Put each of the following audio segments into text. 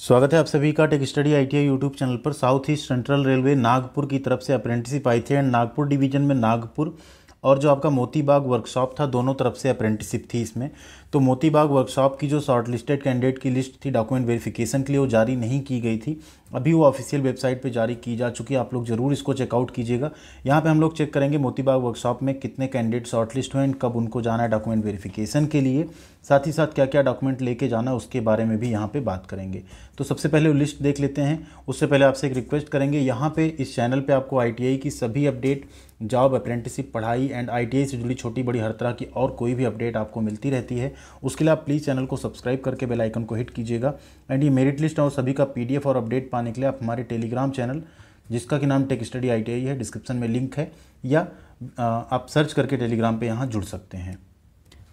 स्वागत है आप सभी का Tech Study ITI YouTube channel पर South East Central Railway Nagpur की तरफ से अप्रेंटिसिप आई थी एंड नागपुर डिवीजन में नागपुर और जो आपका मोतीबाग वर्कशॉप था दोनों तरफ से अप्रेंटिसिप थी इसमें तो मोतीबाग वर्कशॉप की जो शॉर्ट लिस्टेड कैंडिडेट की लिस्ट थी डॉक्यूमेंट वेरिफिकेशन के लिए वो जारी नहीं की गई थी अभी वो ऑफिशियल वेबसाइट पे जारी की जा चुकी है आप लोग ज़रूर इसको चेकआउट कीजिएगा यहाँ पे हम लोग चेक करेंगे मोतीबाग वर्कशॉप में कितने कैंडिडेट शॉर्टलिस्ट हुए कब उनको जाना है डॉक्यूमेंट वेरिफिकेशन के लिए साथ ही साथ क्या क्या डॉक्यूमेंट लेके जाना है उसके बारे में भी यहाँ पर बात करेंगे तो सबसे पहले लिस्ट देख लेते हैं उससे पहले आपसे एक रिक्वेस्ट करेंगे यहाँ पर इस चैनल पर आपको आई की सभी अपडेट जॉब अप्रेंटिसिप पढ़ाई एंड आई से जुड़ी छोटी बड़ी हर तरह की और कोई भी अपडेट आपको मिलती रहती है उसके लिए आप प्लीज़ चैनल को सब्सक्राइब करके बेलाइकन को हिट कीजिएगा एंड ये मेरिट लिस्ट और सभी का पी और अपडेट पाने के लिए आप हमारे टेलीग्राम चैनल जिसका कि नाम टेक स्टडी आई है डिस्क्रिप्शन में लिंक है या आप सर्च करके टेलीग्राम पे यहाँ जुड़ सकते हैं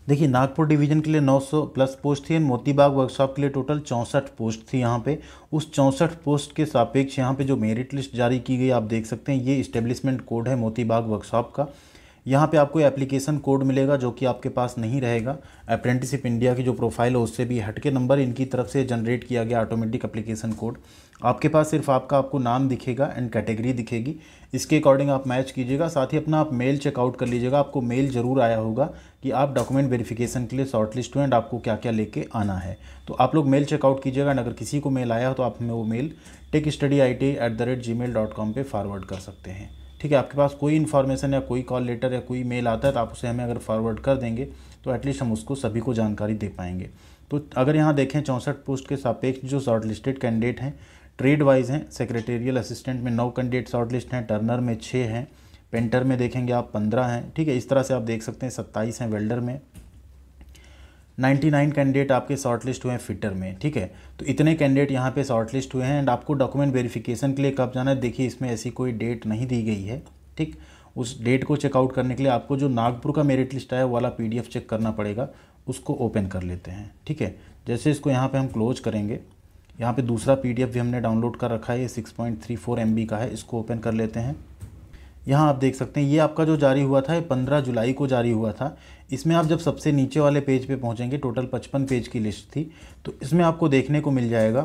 देखिए नागपुर डिवीजन के लिए 900 प्लस पोस्ट थी एंड मोतीबाग वर्कशॉप के लिए टोटल चौंसठ पोस्ट थी यहाँ पे उस चौंसठ पोस्ट के सापेक्ष यहाँ पे जो मेरिट लिस्ट जारी की गई आप देख सकते हैं ये इस्टेब्लिशमेंट कोड है मोतीबाग वर्कशॉप का यहाँ पे आपको एप्लीकेशन कोड मिलेगा जो कि आपके पास नहीं रहेगा अप्रेंटिसिप इंडिया की जो प्रोफाइल है उससे भी हटके नंबर इनकी तरफ से जनरेट किया गया ऑटोमेटिक एप्लीकेशन कोड आपके पास सिर्फ आपका आपको नाम दिखेगा एंड कैटेगरी दिखेगी इसके अकॉर्डिंग आप मैच कीजिएगा साथ ही अपना आप मेल चेकआउट कर लीजिएगा आपको मेल ज़रूर आया होगा कि आप डॉक्यूमेंट वेरिफिकेशन के लिए शॉर्ट लिस्ट हुए एंड आपको क्या क्या लेके आना है तो आप लोग मेल चेकआउट कीजिएगा एंड अगर किसी को मेल आया हो तो आप हमें वो mail tech study I T at the rate gmail dot com पर फॉरवर्ड कर सकते हैं ठीक है आपके पास कोई इन्फॉर्मेशन या कोई कॉल लेटर या कोई मेल आता है तो आप उसे हमें अगर फॉरवर्ड कर देंगे तो एटलीस्ट हम उसको सभी को जानकारी दे पाएंगे तो अगर यहाँ देखें चौंसठ पोस्ट के सापेक्ष जो शॉर्टलिस्टेड कैंडिडेट हैं ट्रेड वाइज हैं सेक्रेटेरियल असिस्टेंट में नौ कैंडिडेट शॉर्ट लिस्ट हैं टर्नर में छः हैं पेंटर में देखेंगे आप पंद्रह हैं ठीक है इस तरह से आप देख सकते हैं सत्ताईस हैं वेल्डर में 99 कैंडिडेट आपके शॉर्ट लिस्ट हुए हैं फिटर में ठीक है तो इतने कैंडिडेट यहाँ पे शॉर्ट लिस्ट हुए हैं एंड आपको डॉक्यूमेंट वेरिफिकेशन के लिए कब जाना है देखिए इसमें ऐसी कोई डेट नहीं दी गई है ठीक उस डेट को चेकआउट करने के लिए आपको जो नागपुर का मेरिट लिस्ट आया वाला पी चेक करना पड़ेगा उसको ओपन कर लेते हैं ठीक है जैसे इसको यहाँ पर हम क्लोज करेंगे यहाँ पर दूसरा एफ भी हमने डाउनलोड कर रखा है ये एम बी का है इसको ओपन कर लेते हैं यहाँ आप देख सकते हैं ये आपका जो जारी हुआ था ये पंद्रह जुलाई को जारी हुआ था इसमें आप जब सबसे नीचे वाले पेज पे पहुँचेंगे टोटल पचपन पेज की लिस्ट थी तो इसमें आपको देखने को मिल जाएगा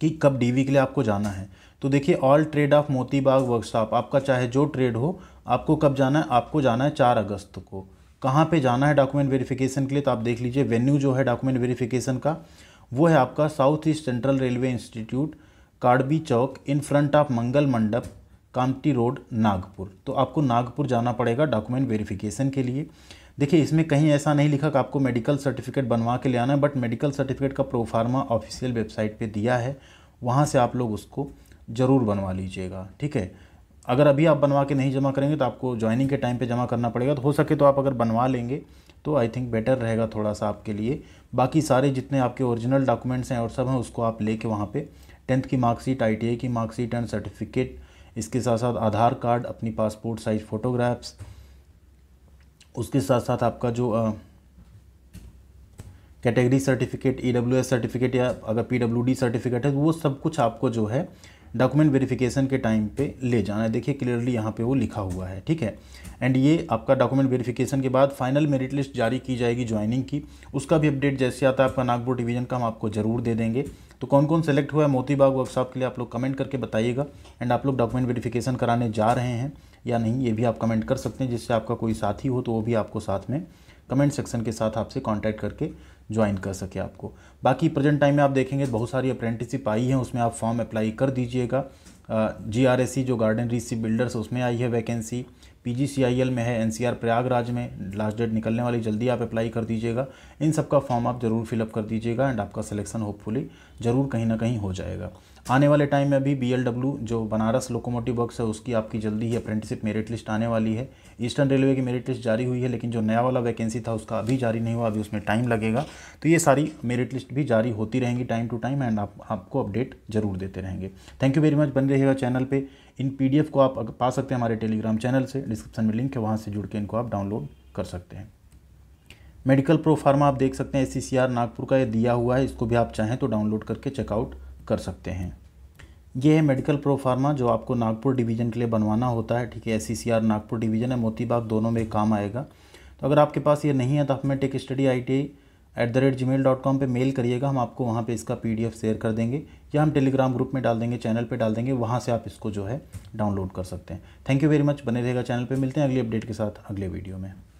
कि कब डीवी के लिए आपको जाना है तो देखिए ऑल ट्रेड ऑफ मोती बाग वर्कशॉप आपका चाहे जो ट्रेड हो आपको कब जाना है आपको जाना है चार अगस्त को कहाँ पर जाना है डॉक्यूमेंट वेरीफिकेशन के लिए तो आप देख लीजिए वेन्यू जो है डॉक्यूमेंट वेरीफिकेशन का वो है आपका South East Central Railway Institute Kadbi चौक in front of Mangal Mandap Kamptee road Nagpur तो आपको नागपुर जाना पड़ेगा डॉक्यूमेंट वेरिफिकेशन के लिए देखिए इसमें कहीं ऐसा नहीं लिखा कि आपको मेडिकल सर्टिफिकेट बनवा के ले आना है बट मेडिकल सर्टिफिकेट का प्रोफार्मा ऑफिशियल वेबसाइट पे दिया है वहाँ से आप लोग उसको ज़रूर बनवा लीजिएगा ठीक है अगर अभी आप बनवा के नहीं जमा करेंगे तो आपको ज्वाइनिंग के टाइम पर जमा करना पड़ेगा तो हो सके तो आप अगर बनवा लेंगे तो आई थिंक बेटर रहेगा थोड़ा सा आपके लिए बाकी सारे जितने आपके ओरिजिनल डॉक्यूमेंट्स हैं और सब हैं उसको आप लेके वहाँ पे टेंथ की मार्कशीट आई की मार्कशीट एंड सर्टिफिकेट इसके साथ साथ आधार कार्ड अपनी पासपोर्ट साइज़ फ़ोटोग्राफ्स उसके साथ साथ आपका जो category certificate e e certificate या अगर पी सर्टिफिकेट है वो सब कुछ आपको जो है डॉक्यूमेंट वेरिफिकेशन के टाइम पे ले जाना है देखिए क्लियरली यहाँ पे वो लिखा हुआ है ठीक है एंड ये आपका डॉक्यूमेंट वेरिफिकेशन के बाद फाइनल मेरिट लिस्ट जारी की जाएगी ज्वाइनिंग की उसका भी अपडेट जैसे आता है आपका नागपुर डिवीजन का हम आपको ज़रूर दे देंगे तो कौन कौन सेलेक्ट हुआ है मोतीबाग वर्कशॉप के लिए आप लोग कमेंट करके बताइएगा एंड आप लोग डॉक्यूमेंट वेरिफिकेशन कराने जा रहे हैं या नहीं ये भी आप कमेंट कर सकते हैं जिससे आपका कोई साथी हो तो वो भी आपको साथ में कमेंट सेक्शन के साथ आपसे कॉन्टैक्ट करके ज्वाइन कर सके आपको बाकी प्रेजेंट टाइम में आप देखेंगे बहुत सारी अप्रेंटिसिप आई हैं उसमें आप फॉर्म अप्लाई कर दीजिएगा जी आर एस सी जो गार्डन रीच बिल्डर्स उसमें आई है वैकेंसी पीजीसीआईएल में है एनसीआर प्रयागराज में लास्ट डेट निकलने वाली जल्दी आप अप्लाई कर दीजिएगा इन सब का फॉर्म आप ज़रूर फिलअप कर दीजिएगा एंड आपका सिलेक्शन होपफुली ज़रूर कहीं ना कहीं हो जाएगा आने वाले टाइम में अभी बी जो बनारस लोकोमोटिव वर्क्स है उसकी आपकी जल्दी ही अप्रेंटिसिप मेरिट लिस्ट आने वाली है ईस्टर्न रेलवे की मेरिट लिस्ट जारी हुई है लेकिन जो नया वाला वैकेंसी था उसका अभी जारी नहीं हुआ अभी उसमें टाइम लगेगा तो ये सारी मेरिट लिस्ट भी जारी होती रहेंगी टाइम टू टाइम एंड आप आपको अपडेट जरूर देते रहेंगे थैंक यू वेरी मच बन रहेगा चैनल पर इन पीडीएफ को आप पा सकते हैं हमारे टेलीग्राम चैनल से डिस्क्रिप्शन में लिंक है वहाँ से जुड़ के इनको आप डाउनलोड कर सकते हैं मेडिकल प्रोफार्मा आप देख सकते हैं एस नागपुर का ये दिया हुआ है इसको भी आप चाहें तो डाउनलोड करके चेकआउट कर सकते हैं ये है मेडिकल प्रोफार्मा जो आपको नागपुर डिवीज़न के लिए बनवाना होता है ठीक है एस नागपुर डिवीज़न है मोतीबाग दोनों में काम आएगा तो अगर आपके पास ये नहीं है तो आप में tech study I at the rate gmail dot com पर मेल करिएगा हम आपको वहाँ पे इसका पी डी एफ शेयर कर देंगे या हम टेलीग्राम ग्रुप में डाल देंगे चैनल पे डाल देंगे वहाँ से आप इसको जो है डाउनलोड कर सकते हैं थैंक यू वेरी मच बने रहेगा चैनल पे मिलते हैं अगले अपडेट के साथ अगले वीडियो में